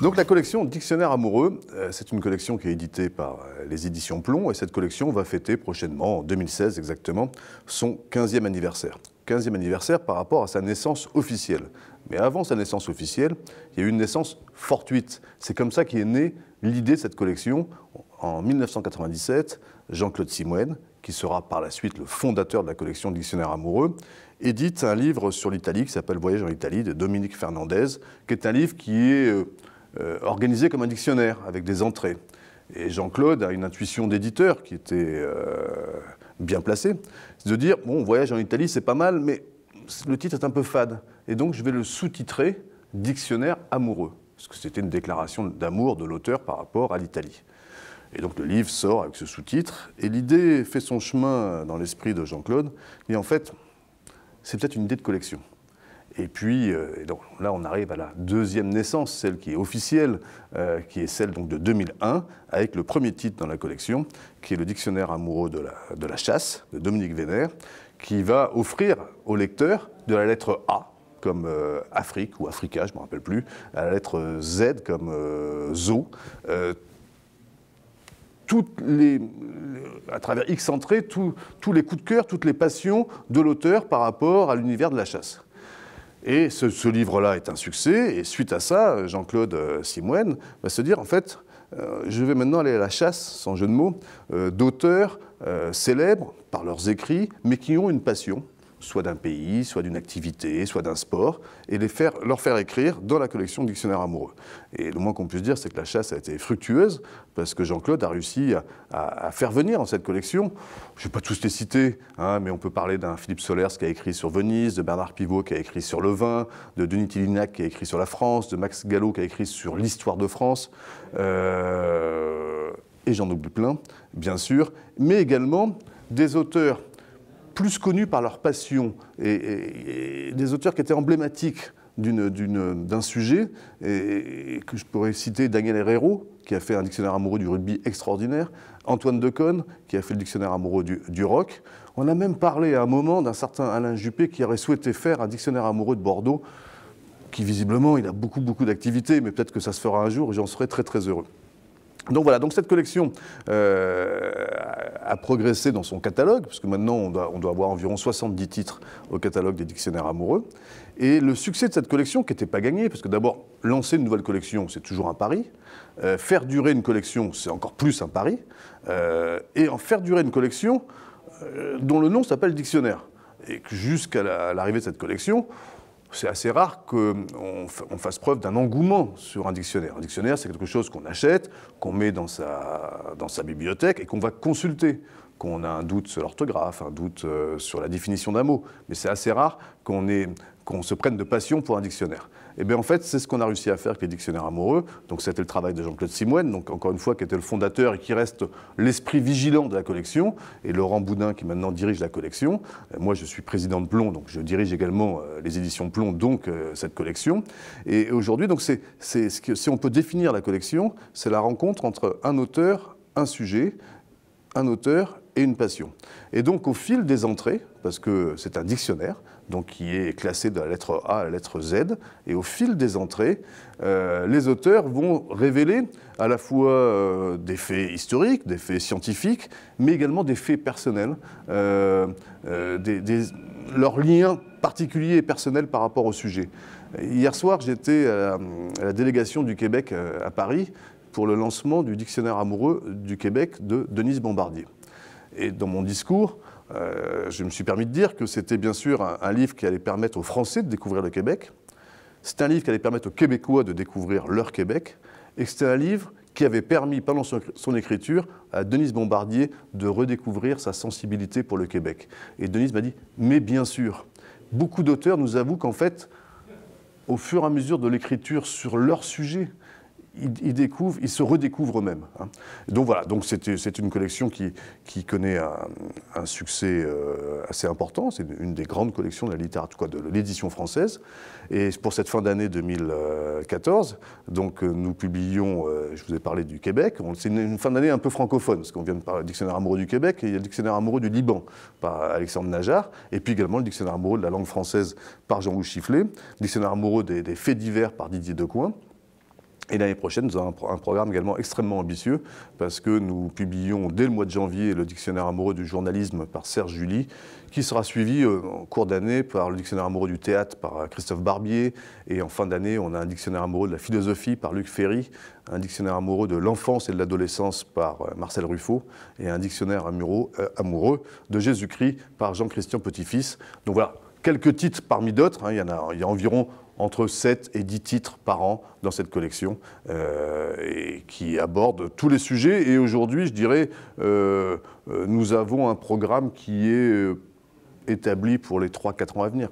Donc la collection Dictionnaire amoureux, euh, c'est une collection qui est éditée par euh, les éditions Plomb et cette collection va fêter prochainement, en 2016 exactement, son 15e anniversaire. 15e anniversaire par rapport à sa naissance officielle. Mais avant sa naissance officielle, il y a eu une naissance fortuite. C'est comme ça qu'est née l'idée de cette collection. En 1997, Jean-Claude Simouen, qui sera par la suite le fondateur de la collection Dictionnaire amoureux, édite un livre sur l'Italie qui s'appelle Voyage en Italie de Dominique Fernandez, qui est un livre qui est euh, euh, organisé comme un dictionnaire, avec des entrées. Et Jean-Claude a une intuition d'éditeur qui était euh, bien placée, de dire bon, voyage en Italie, c'est pas mal, mais le titre est un peu fade. Et donc je vais le sous-titrer Dictionnaire amoureux, parce que c'était une déclaration d'amour de l'auteur par rapport à l'Italie. Et donc le livre sort avec ce sous-titre, et l'idée fait son chemin dans l'esprit de Jean-Claude, et en fait, c'est peut-être une idée de collection. Et puis, euh, là, on arrive à la deuxième naissance, celle qui est officielle, euh, qui est celle donc, de 2001, avec le premier titre dans la collection, qui est le Dictionnaire amoureux de la, chasse, de Dominique Vénère, qui va offrir au lecteur de la lettre A, comme euh, Afrique ou Africa, je ne me rappelle plus, à la lettre Z comme Zoo, les, à travers X entrées, tous les coups de cœur, toutes les passions de l'auteur par rapport à l'univers de la chasse. Et ce, livre-là est un succès, et suite à ça, Jean-Claude euh, Simouen va se dire, en fait, euh, je vais maintenant aller à la chasse, sans jeu de mots, euh, d'auteurs célèbres par leurs écrits, mais qui ont une passion, soit d'un pays, soit d'une activité, soit d'un sport, et les faire, leur faire écrire dans la collection Dictionnaire amoureux. Et le moins qu'on puisse dire, c'est que la chasse a été fructueuse, parce que Jean-Claude a réussi à, faire venir en cette collection, je ne vais pas tous les citer, hein, mais on peut parler d'un Philippe Solers qui a écrit sur Venise, de Bernard Pivot qui a écrit sur le vin, de Denis Tillinac qui a écrit sur la France, de Max Gallo qui a écrit sur l'histoire de France. Euh, et j'en oublie plein, bien sûr, mais également des auteurs plus connus par leur passion et, des auteurs qui étaient emblématiques d'un sujet, et, que je pourrais citer Daniel Herrero, qui a fait un dictionnaire amoureux du rugby extraordinaire, Antoine Deconne qui a fait le dictionnaire amoureux du, rock. On a même parlé à un moment d'un certain Alain Juppé qui aurait souhaité faire un dictionnaire amoureux de Bordeaux, qui visiblement, il a beaucoup, beaucoup d'activités, mais peut-être que ça se fera un jour, et j'en serai très, très heureux. Donc voilà, donc cette collection euh, a progressé dans son catalogue, parce que maintenant on doit, avoir environ 70 titres au catalogue des dictionnaires amoureux. Et le succès de cette collection, qui n'était pas gagné, parce que d'abord, lancer une nouvelle collection, c'est toujours un pari. Euh, faire durer une collection, c'est encore plus un pari. Euh, et en faire durer une collection euh, dont le nom s'appelle dictionnaire. Et jusqu'à l'arrivée de cette collection, c'est assez rare qu'on fasse preuve d'un engouement sur un dictionnaire. Un dictionnaire, c'est quelque chose qu'on achète, qu'on met dans sa, dans sa bibliothèque et qu'on va consulter. Qu'on a un doute sur l'orthographe, un doute euh, sur la définition d'un mot. Mais c'est assez rare qu'on ait qu'on se prenne de passion pour un dictionnaire. Et eh bien en fait, c'est ce qu'on a réussi à faire avec les dictionnaires amoureux. Donc c'était le travail de Jean-Claude Simoine, donc encore une fois qui était le fondateur et qui reste l'esprit vigilant de la collection, et Laurent Boudin qui maintenant dirige la collection. Euh, moi je suis président de Plomb, donc je dirige également euh, les éditions Plomb, donc euh, cette collection. Et aujourd'hui, donc c'est ce que si on peut définir la collection, c'est la rencontre entre un auteur, un sujet, un auteur et une passion. Et donc au fil des entrées, parce que c'est un dictionnaire, donc qui est classé de la lettre A à la lettre Z, et au fil des entrées, euh, les auteurs vont révéler à la fois euh, des faits historiques, des faits scientifiques, mais également des faits personnels, euh, leurs liens particuliers et personnels par rapport au sujet. Hier soir, j'étais à la délégation du Québec à Paris pour le lancement du dictionnaire amoureux du Québec de Denise Bombardier. Et dans mon discours, euh, je me suis permis de dire que c'était bien sûr un, livre qui allait permettre aux Français de découvrir le Québec, c'était un livre qui allait permettre aux Québécois de découvrir leur Québec, et c'était un livre qui avait permis, pendant son, son, écriture, à Denise Bombardier de redécouvrir sa sensibilité pour le Québec. Et Denise m'a dit, mais bien sûr, beaucoup d'auteurs nous avouent qu'en fait, au fur et à mesure de l'écriture sur leur sujet, ils, se redécouvrent eux-mêmes. Hein. Donc voilà, donc c'est une collection qui, connaît un, succès euh, assez important. C'est une, des grandes collections de la littérature, de l'édition française. Et pour cette fin d'année 2014, donc euh, nous publions, euh, je vous ai parlé du Québec. C'est une, fin d'année un peu francophone, parce qu'on vient de parler du dictionnaire amoureux du Québec et il y a le dictionnaire amoureux du Liban par Alexandre Najar, et puis également le dictionnaire amoureux de la langue française par Jean-Louis Chifflet, le dictionnaire amoureux des, des faits divers par Didier Decoing. Et l'année prochaine, nous avons un programme également extrêmement ambitieux, parce que nous publions dès le mois de janvier le dictionnaire amoureux du journalisme par Serge Julie, qui sera suivi euh, en cours d'année par le dictionnaire amoureux du théâtre par euh, Christophe Barbier, et en fin d'année, on a un dictionnaire amoureux de la philosophie par Luc Ferry, un dictionnaire amoureux de l'enfance et de l'adolescence par euh, Marcel Ruffaut et un dictionnaire amoureux, de Jésus-Christ par Jean-Christian Petitfils. Donc voilà, quelques titres parmi d'autres, hein. il, il y a environ entre 7 et 10 titres par an dans cette collection euh, et qui aborde tous les sujets. Et aujourd'hui, je dirais, euh, euh, nous avons un programme qui est établi pour les 3-4 ans à venir.